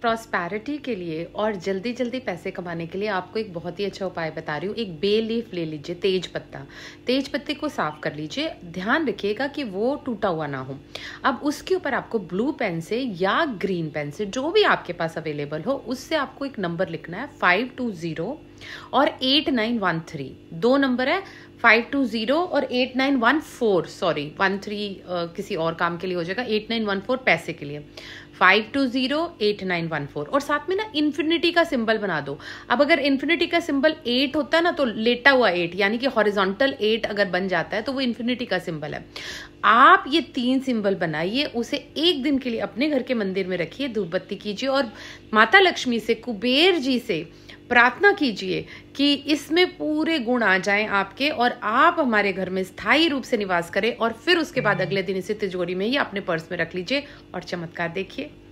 Prosperity के लिए और जल्दी जल्दी पैसे कमाने के लिए आपको एक बहुत ही अच्छा उपाय बता रही हूँ एक बे लीफ ले लीजिए तेज पत्ता तेज पत्ते को साफ कर लीजिए ध्यान रखिएगा कि वो टूटा हुआ ना हो अब उसके ऊपर आपको ब्लू पेन से या ग्रीन पेन से जो भी आपके पास अवेलेबल हो उससे आपको एक नंबर लिखना है फाइव टू ज़ीरो और एट नाइन वन थ्री दो नंबर है फाइव टू ज़ीरो और eight nine one four sorry one three किसी और काम के लिए हो जाएगा एट नाइन वन फोर पैसे के लिए five two zero eight nine one four और साथ में ना इन्फिनिटी का सिंबल बना दो अब अगर इन्फिनिटी का सिंबल एट होता है ना तो लेटा हुआ एट यानी कि हॉरिजॉन्टल एट अगर बन जाता है तो वो इन्फिनिटी का सिंबल है आप ये तीन सिंबल बनाइए उसे एक दिन के लिए अपने घर के मंदिर में रखिए धूपबत्ती कीजिए और माता लक्ष्मी से कुबेर जी से प्रार्थना कीजिए कि इसमें पूरे गुण आ जाएं आपके और आप हमारे घर में स्थायी रूप से निवास करें और फिर उसके बाद हम्म। अगले दिन इसे तिजोरी में ही अपने पर्स में रख लीजिए और चमत्कार देखिए